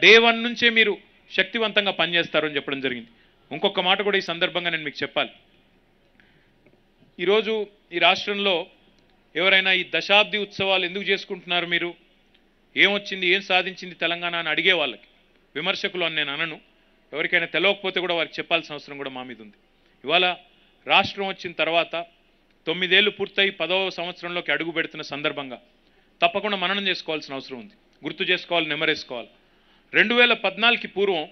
day one నుంచే మీరు శక్తివంతంగా పనిచేస్తారు అని చెప్పడం జరిగింది ఇంకొక మాట కూడా ఈ సందర్భంగా నేను మీకు చెప్పాలి ఈరోజు ఈ రాష్ట్రంలో ఎవరైనా ఈ దశాబ్ది ఉత్సవాలు ఎందుకు చేసుకుంటున్నారు మీరు ఏమొచ్చింది ఏం సాధించింది తెలంగాణ అని అడిగే వాళ్ళకి విమర్శకులు అని నేను అనను ఎవరికైనా తెలవకపోతే కూడా వారికి చెప్పాల్సిన అవసరం కూడా మా మీద ఉంది ఇవాళ రాష్ట్రం వచ్చిన తర్వాత తొమ్మిదేళ్లు పూర్తయి పదవ సంవత్సరంలోకి అడుగు పెడుతున్న సందర్భంగా తప్పకుండా మననం చేసుకోవాల్సిన అవసరం ఉంది గుర్తు చేసుకోవాలి నెమరేసుకోవాలి రెండు వేల పద్నాలుగుకి పూర్వం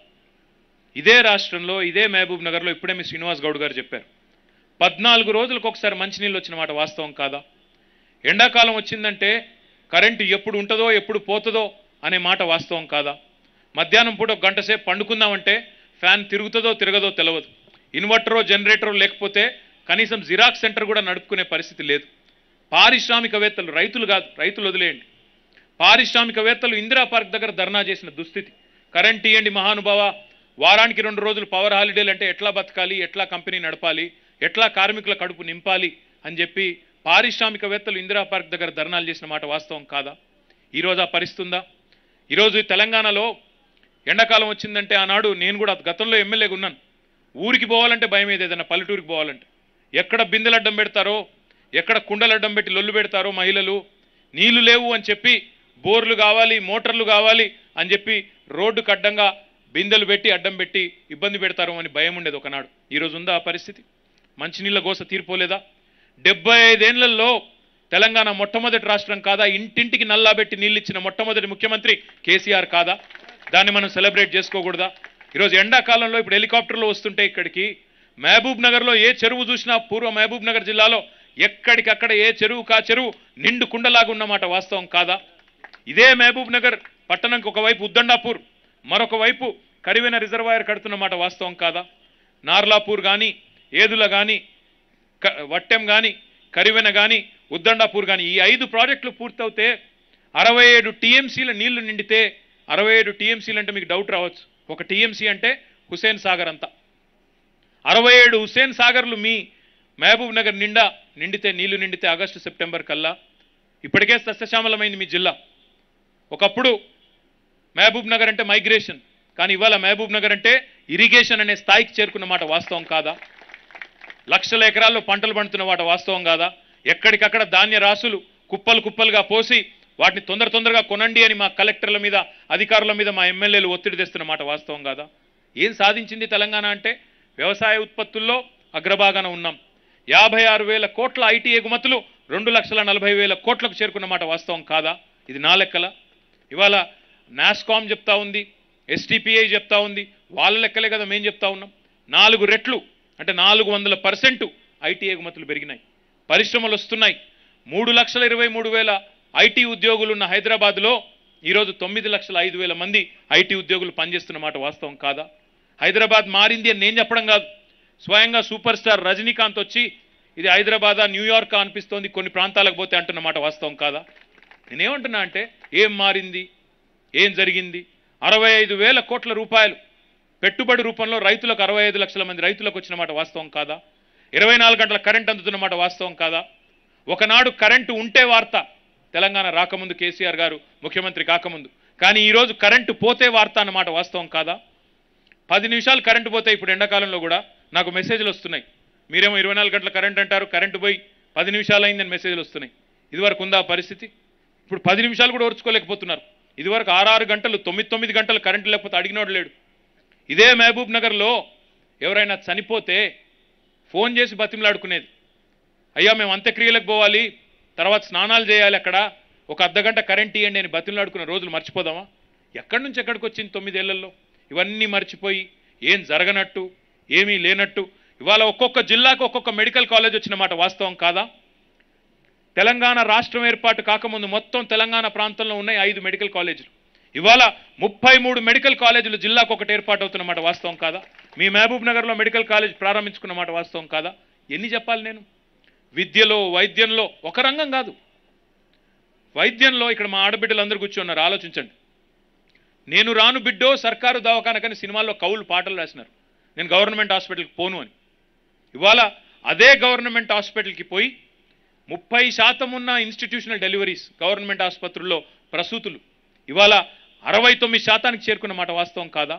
ఇదే రాష్ట్రంలో ఇదే మహబూబ్ నగర్లో ఇప్పుడే మీ శ్రీనివాస్ గౌడ్ గారు చెప్పారు పద్నాలుగు రోజులకు ఒకసారి మంచినీళ్ళు వచ్చిన మాట వాస్తవం కాదా ఎండాకాలం వచ్చిందంటే కరెంటు ఎప్పుడు ఉంటుందో ఎప్పుడు పోతుందో అనే మాట వాస్తవం కాదా మధ్యాహ్నం పూట ఒక గంట సేపు పండుకుందామంటే ఫ్యాన్ తిరుగుతుందో తిరగదో తెలియదు ఇన్వర్టరో జనరేటరో లేకపోతే కనీసం జిరాక్స్ సెంటర్ కూడా నడుపుకునే పరిస్థితి లేదు పారిశ్రామికవేత్తలు రైతులు కాదు రైతులు వదిలేయండి పారిశ్రామికవేత్తలు ఇందిరా పార్క్ దగ్గర ధర్నా చేసిన దుస్థితి కరెంట్ ఇవ్వండి మహానుభావ వారానికి రెండు రోజులు పవర్ హాలిడేలు అంటే ఎట్లా బతకాలి ఎట్లా కంపెనీ నడపాలి ఎట్లా కార్మికుల కడుపు నింపాలి అని చెప్పి పారిశ్రామికవేత్తలు ఇందిరా పార్క్ దగ్గర ధర్నాలు చేసిన మాట వాస్తవం కాదా ఈరోజు ఆ పరిస్థితుందా ఈరోజు తెలంగాణలో ఎండాకాలం వచ్చిందంటే ఆనాడు నేను కూడా గతంలో ఎమ్మెల్యేగా ఉన్నాను ఊరికి పోవాలంటే భయం ఏదైనా పల్లెటూరికి పోవాలంటే ఎక్కడ బిందెలడ్డం పెడతారో ఎక్కడ కుండలడ్డం పెట్టి లొల్లు పెడతారో మహిళలు నీళ్లు లేవు అని చెప్పి బోర్లు కావాలి మోటార్లు కావాలి అని చెప్పి రోడ్డు కడ్డంగా బిందెలు పెట్టి అడ్డం పెట్టి ఇబ్బంది పెడతారు అని భయం ఉండేది ఒకనాడు ఈరోజు ఉందా ఆ పరిస్థితి మంచినీళ్ళ గోస తీరిపోలేదా డెబ్బై ఐదేళ్లలో తెలంగాణ మొట్టమొదటి రాష్ట్రం కాదా ఇంటింటికి నల్లాబెట్టి నీళ్ళిచ్చిన మొట్టమొదటి ముఖ్యమంత్రి కేసీఆర్ కాదా దాన్ని మనం సెలబ్రేట్ చేసుకోకూడదా ఈరోజు ఎండాకాలంలో ఇప్పుడు హెలికాప్టర్లు వస్తుంటే ఇక్కడికి మహబూబ్ నగర్లో ఏ చెరువు చూసినా పూర్వ మహబూబ్ నగర్ జిల్లాలో ఎక్కడికక్కడ ఏ చెరువు కా చెరువు నిండు కుండలాగా ఉన్నమాట వాస్తవం కాదా ఇదే మహబూబ్ నగర్ పట్టణంకి ఒకవైపు ఉద్దండాపూర్ మరొక వైపు కడివెన రిజర్వాయర్ కడుతున్నమాట వాస్తవం కాదా నార్లాపూర్ కానీ ఏదుల కానీ వట్టెం కానీ కరివెన కానీ ఉద్దండాపూర్ కానీ ఈ ఐదు ప్రాజెక్టులు పూర్తవుతే అరవై ఏడు టీఎంసీల నీళ్లు నిండితే అరవై ఏడు టీఎంసీలు అంటే మీకు డౌట్ రావచ్చు ఒక టీఎంసీ అంటే హుసేన్ సాగర్ అంతా అరవై ఏడు హుసేన్ సాగర్లు మీ మహబూబ్ నగర్ నిండా నిండితే నీళ్లు నిండితే ఆగస్టు సెప్టెంబర్ కల్లా ఇప్పటికే సస్యశ్యామలమైంది మీ జిల్లా ఒకప్పుడు మహబూబ్ నగర్ అంటే మైగ్రేషన్ కానీ ఇవాళ మహబూబ్ నగర్ అంటే ఇరిగేషన్ అనే స్థాయికి చేరుకున్న మాట వాస్తవం కాదా లక్షల ఎకరాల్లో పంటలు పండుతున్న మాట వాస్తవం కాదా ఎక్కడికక్కడ ధాన్య రాసులు కుప్పలు కుప్పలుగా పోసి వాటిని తొందర తొందరగా కొనండి అని మా కలెక్టర్ల మీద అధికారుల మీద మా ఎమ్మెల్యేలు ఒత్తిడి తెస్తున్న మాట వాస్తవం కాదా ఏం సాధించింది తెలంగాణ అంటే వ్యవసాయ ఉత్పత్తుల్లో అగ్రభాగాన ఉన్నాం యాభై ఆరు వేల కోట్ల ఐటీ ఎగుమతులు రెండు లక్షల నలభై వేల కోట్లకు చేరుకున్న మాట వాస్తవం కాదా ఇది నా లెక్కల ఇవాళ నాస్కామ్ చెప్తా ఉంది ఎస్టీపీఐ చెప్తా ఉంది వాళ్ళ లెక్కలే కదా మేము చెప్తా ఉన్నాం నాలుగు రెట్లు అంటే నాలుగు వందల పర్సెంట్ ఐటీ ఎగుమతులు పెరిగినాయి పరిశ్రమలు వస్తున్నాయి మూడు లక్షల ఇరవై మూడు వేల ఐటీ ఉద్యోగులు ఉన్న హైదరాబాద్లో ఈరోజు తొమ్మిది లక్షల ఐదు వేల మంది ఐటీ ఉద్యోగులు పనిచేస్తున్న మాట వాస్తవం కాదా హైదరాబాద్ మారింది అని నేను చెప్పడం కాదు స్వయంగా సూపర్ స్టార్ రజనీకాంత్ వచ్చి ఇది హైదరాబాదా న్యూయార్కా అనిపిస్తోంది కొన్ని ప్రాంతాలకు పోతే అంటున్న మాట వాస్తవం కాదా నేనేమంటున్నా అంటే ఏం మారింది ఏం జరిగింది అరవై ఐదు వేల కోట్ల రూపాయలు పెట్టుబడి రూపంలో రైతులకు అరవై ఐదు లక్షల మంది రైతులకు వచ్చిన మాట వాస్తవం కాదా ఇరవై నాలుగు గంటల కరెంట్ అందుతున్న మాట వాస్తవం కాదా ఒకనాడు కరెంటు ఉంటే వార్త తెలంగాణ రాకముందు కేసీఆర్ గారు ముఖ్యమంత్రి కాకముందు కానీ ఈరోజు కరెంటు పోతే వార్త అన్నమాట వాస్తవం కాదా పది నిమిషాలు కరెంటు పోతే ఇప్పుడు ఎండాకాలంలో కూడా నాకు మెసేజ్లు వస్తున్నాయి మీరేమో ఇరవై గంటల కరెంట్ అంటారు కరెంటు పోయి పది నిమిషాలు అయిందని మెసేజ్లు వస్తున్నాయి ఇదివరకు ఉందా పరిస్థితి ఇప్పుడు పది నిమిషాలు కూడా ఓర్చుకోలేకపోతున్నారు ఇదివరకు ఆరు గంటలు తొమ్మిది తొమ్మిది గంటలు కరెంటు లేకపోతే అడిగినోడు లేడు ఇదే మహబూబ్ నగర్లో ఎవరైనా చనిపోతే ఫోన్ చేసి బతిమలాడుకునేది అయ్యా మేము అంత్యక్రియలకు పోవాలి తర్వాత స్నానాలు చేయాలి అక్కడ ఒక అర్ధగంట కరెంట్ ఇవ్వండి అని బతిమలాడుకున్న రోజులు మర్చిపోదామా ఎక్కడి నుంచి ఎక్కడికి వచ్చింది తొమ్మిదేళ్లలో ఇవన్నీ మర్చిపోయి ఏం జరగనట్టు ఏమీ లేనట్టు ఇవాళ ఒక్కొక్క జిల్లాకు ఒక్కొక్క మెడికల్ కాలేజ్ వచ్చిన మాట వాస్తవం కాదా తెలంగాణ రాష్ట్రం ఏర్పాటు కాకముందు మొత్తం తెలంగాణ ప్రాంతంలో ఉన్నాయి ఐదు మెడికల్ కాలేజీలు ఇవాళ ముప్పై మూడు మెడికల్ కాలేజీలు జిల్లాకు ఒకటి ఏర్పాటు అవుతున్నమాట వాస్తవం కాదా మీ మహబూబ్ నగర్లో మెడికల్ కాలేజ్ ప్రారంభించుకున్నమాట వాస్తవం కాదా ఎన్ని చెప్పాలి నేను విద్యలో వైద్యంలో ఒక రంగం కాదు వైద్యంలో ఇక్కడ మా ఆడబిడ్డలందరూ కూర్చున్నారు ఆలోచించండి నేను రాను బిడ్డో సర్కారు దవాఖానకని సినిమాల్లో కవులు పాటలు రాసినారు నేను గవర్నమెంట్ హాస్పిటల్కి పోను అని ఇవాళ అదే గవర్నమెంట్ హాస్పిటల్కి పోయి ముప్పై శాతం ఉన్న ఇన్స్టిట్యూషనల్ డెలివరీస్ గవర్నమెంట్ ఆసుపత్రుల్లో ప్రసూతులు ఇవాళ అరవై తొమ్మిది శాతానికి చేరుకున్న మాట వాస్తవం కాదా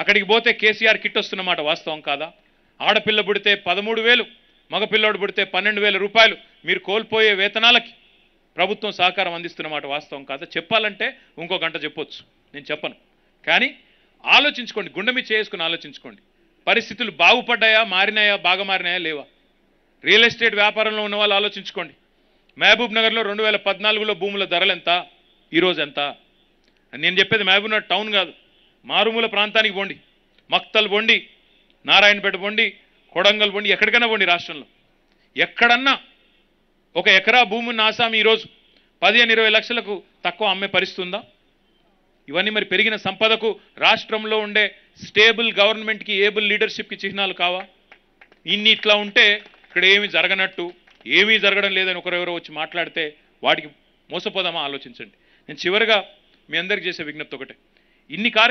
అక్కడికి పోతే కేసీఆర్ కిట్ వస్తున్న మాట వాస్తవం కాదా ఆడపిల్ల పుడితే పదమూడు వేలు మగపిల్లోడు పుడితే పన్నెండు వేల రూపాయలు మీరు కోల్పోయే వేతనాలకి ప్రభుత్వం సహకారం అందిస్తున్న మాట వాస్తవం కాదా చెప్పాలంటే ఇంకో గంట చెప్పొచ్చు నేను చెప్పను కానీ ఆలోచించుకోండి గుండె చేసుకుని ఆలోచించుకోండి పరిస్థితులు బాగుపడ్డాయా మారినాయా బాగా మారినాయా లేవా రియల్ ఎస్టేట్ వ్యాపారంలో ఉన్న వాళ్ళు ఆలోచించుకోండి మహబూబ్ నగర్లో రెండు వేల పద్నాలుగులో భూముల ధరలు ఎంత ఈరోజు ఎంత నేను చెప్పేది మహబూబ్ నగర్ టౌన్ కాదు మారుమూల ప్రాంతానికి పోండి మక్తల్ పోండి నారాయణపేట పోండి కొడంగల్ పోండి ఎక్కడికైనా పోండి రాష్ట్రంలో ఎక్కడన్నా ఒక ఎకరా భూమిని ఆసామి ఈరోజు పదిహేను ఇరవై లక్షలకు తక్కువ అమ్మే పరిస్తుందా ఇవన్నీ మరి పెరిగిన సంపదకు రాష్ట్రంలో ఉండే స్టేబుల్ గవర్నమెంట్కి ఏబుల్ లీడర్షిప్కి చిహ్నాలు కావా ఇన్ని ఇట్లా ఉంటే ఇక్కడ ఏమి జరగనట్టు ఏమీ జరగడం లేదని ఒకరెవరో వచ్చి మాట్లాడితే వాటికి మోసపోదామా ఆలోచించండి నేను చివరిగా మీ అందరికి చేసే విజ్ఞప్తి ఒకటే ఇన్ని